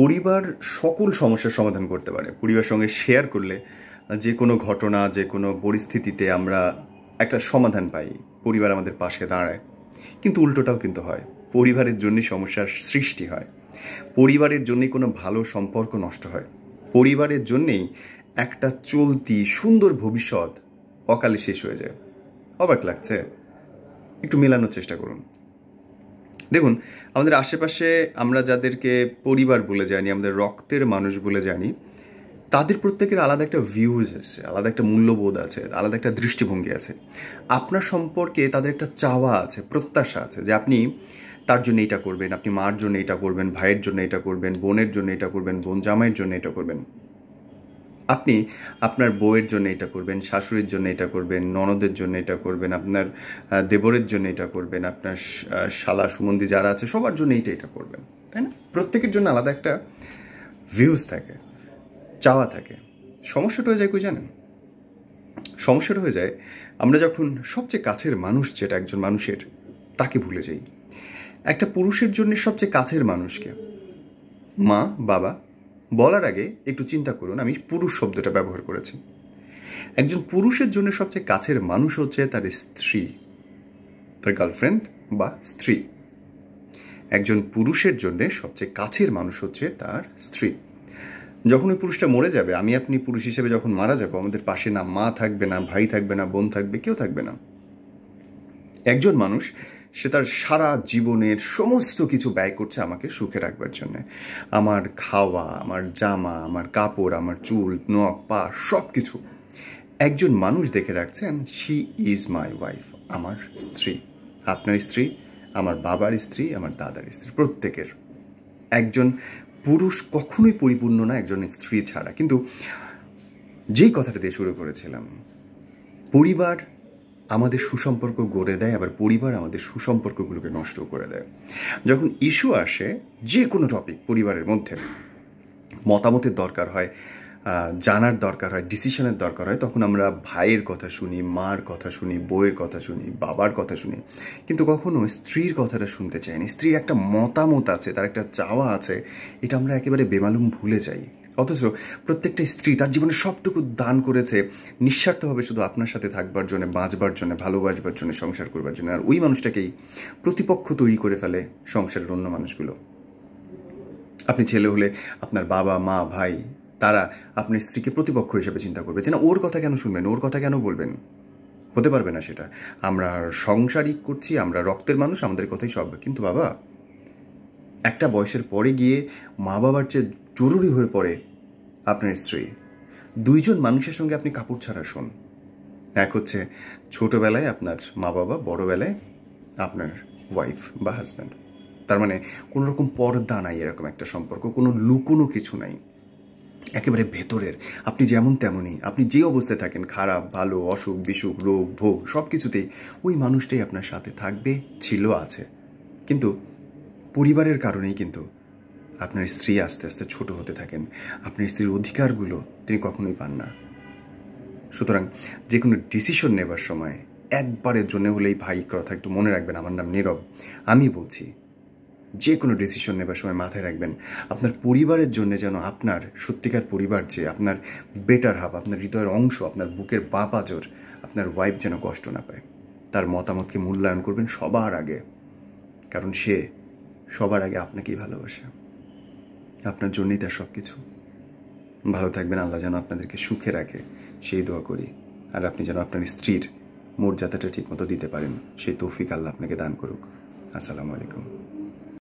পরিবার সকল সমস্যার সমাধান করতে পারে পরিবার সঙ্গে শেয়ার করলে যে কোনো ঘটনা যে কোনো পরিস্থিতিতে আমরা একটা সমাধান পাই পরিবার আমাদের পাশে দাঁড়ায় কিন্তু উল্টোটাও কিন্তু হয় পরিবারের জন্যই সমস্যার সৃষ্টি হয় পরিবারের জন্যই কোনো ভালো সম্পর্ক নষ্ট হয় পরিবারের জন্যেই একটা চলতি সুন্দর ভবিষ্যৎ অকালে শেষ হয়ে যায় অবাক লাগছে একটু মেলানোর চেষ্টা করুন দেখুন আমাদের আশেপাশে আমরা যাদেরকে পরিবার বলে জানি আমাদের রক্তের মানুষ বলে জানি তাদের প্রত্যেকের আলাদা একটা ভিউজ আছে আলাদা একটা মূল্যবোধ আছে আলাদা একটা দৃষ্টিভঙ্গি আছে আপনার সম্পর্কে তাদের একটা চাওয়া আছে প্রত্যাশা আছে যে আপনি তার জন্য এটা করবেন আপনি মার জন্য এটা করবেন ভাইয়ের জন্য এটা করবেন বোনের জন্য এটা করবেন বোন জামাইয়ের জন্য এটা করবেন আপনি আপনার বউয়ের জন্য এটা করবেন শাশুড়ির জন্য এটা করবেন ননদের জন্য এটা করবেন আপনার দেবরের জন্য এটা করবেন আপনার শালা সুমন্দি যারা আছে সবার জন্য এইটা এটা করবেন তাই না প্রত্যেকের জন্য আলাদা একটা ভিউজ থাকে চাওয়া থাকে সমস্যাটা হয়ে যায় কই জানেন সমস্যাটা হয়ে যায় আমরা যখন সবচেয়ে কাছের মানুষ যেটা একজন মানুষের তাকে ভুলে যাই একটা পুরুষের জন্য সবচেয়ে কাছের মানুষকে মা বাবা বলার আগে একটু চিন্তা করুন আমি পুরুষ শব্দটা ব্যবহার করেছি একজন পুরুষের জন্য সবচেয়ে কাছের মানুষ হচ্ছে তার স্ত্রী তার গার্লফ্রেন্ড বা স্ত্রী একজন পুরুষের জন্য সবচেয়ে কাছের মানুষ হচ্ছে তার স্ত্রী যখন ওই পুরুষটা মরে যাবে আমি আপনি পুরুষ হিসেবে যখন মারা যাব আমাদের পাশে না মা থাকবে না ভাই থাকবে না বোন থাকবে কেউ থাকবে না একজন মানুষ সে তার সারা জীবনের সমস্ত কিছু ব্যয় করছে আমাকে সুখে রাখবার জন্যে আমার খাওয়া আমার জামা আমার কাপড় আমার চুল নখ পা সব কিছু একজন মানুষ দেখে রাখছেন শি ইজ মাই ওয়াইফ আমার স্ত্রী আপনার স্ত্রী আমার বাবার স্ত্রী আমার দাদার স্ত্রী প্রত্যেকের একজন পুরুষ কখনোই পরিপূর্ণ না একজন স্ত্রী ছাড়া কিন্তু যেই কথাটা দিয়ে শুরু করেছিলাম পরিবার আমাদের সুসম্পর্ক গড়ে দেয় আবার পরিবার আমাদের সুসম্পর্কগুলোকে নষ্ট করে দেয় যখন ইস্যু আসে যে কোনো টপিক পরিবারের মধ্যে মতামতের দরকার হয় জানার দরকার হয় ডিসিশনের দরকার হয় তখন আমরা ভাইয়ের কথা শুনি মার কথা শুনি বইয়ের কথা শুনি বাবার কথা শুনি কিন্তু কখনো স্ত্রীর কথাটা শুনতে চাইনি স্ত্রীর একটা মতামত আছে তার একটা চাওয়া আছে এটা আমরা একেবারে বেমালুম ভুলে যাই অথচ প্রত্যেকটা স্ত্রী তার জীবনে সবটুকু দান করেছে নিঃস্বার্থভাবে শুধু আপনার সাথে থাকবার জন্য বাঁচবার জন্য ভালোবাসবার জন্য সংসার করবার জন্য আর ওই মানুষটাকেই প্রতিপক্ষ তৈরি করে ফেলে সংসারের অন্য মানুষগুলো আপনি ছেলে হলে আপনার বাবা মা ভাই তারা আপনার স্ত্রীকে প্রতিপক্ষ হিসেবে চিন্তা করবে যে না ওর কথা কেন শুনবেন ওর কথা কেন বলবেন হতে পারবে না সেটা আমরা সংসারিক করছি আমরা রক্তের মানুষ আমাদের কথাই সব কিন্তু বাবা একটা বয়সের পরে গিয়ে মা বাবার চেয়ে জরুরি হয়ে পড়ে আপনার স্ত্রী দুইজন মানুষের সঙ্গে আপনি কাপড় ছাড়া শোন এক হচ্ছে ছোটোবেলায় আপনার মা বাবা বড়োবেলায় আপনার ওয়াইফ বা হাজব্যান্ড তার মানে কোনো রকম পর্দা নাই এরকম একটা সম্পর্ক কোনো লুকোনো কিছু নাই একেবারে ভেতরের আপনি যেমন তেমনই আপনি যে অবস্থায় থাকেন খারাপ ভালো অসুখ বিসুখ রোগ ভোগ সব কিছুতেই ওই মানুষটাই আপনার সাথে থাকবে ছিল আছে কিন্তু পরিবারের কারণেই কিন্তু আপনার স্ত্রী আস্তে আস্তে ছোট হতে থাকেন আপনার স্ত্রীর অধিকারগুলো তিনি কখনোই পান না সুতরাং যে কোনো ডিসিশন নেবার সময় একবারের জন্য হলেই ভাই কথা একটু মনে রাখবেন আমার নাম নীরব আমি বলছি যে কোনো ডিসিশন নেবার সময় মাথায় রাখবেন আপনার পরিবারের জন্য যেন আপনার সত্যিকার পরিবার যে আপনার বেটার হাব আপনার হৃদয়ের অংশ আপনার বুকের বাপাজোর আপনার ওয়াইফ যেন কষ্ট না পায় তার মতামতকে মূল্যায়ন করবেন সবার আগে কারণ সে সবার আগে আপনাকেই ভালোবাসে আপনার জন্যই তার সব কিছু ভালো থাকবেন আল্লাহ যেন আপনাদেরকে সুখে রাখে সেই দোয়া করি আর আপনি যেন আপনার স্ত্রীর মর্যাদাটা ঠিকমতো দিতে পারেন সেই তৌফিক আল্লাহ আপনাকে দান করুক আসসালামু আলাইকুম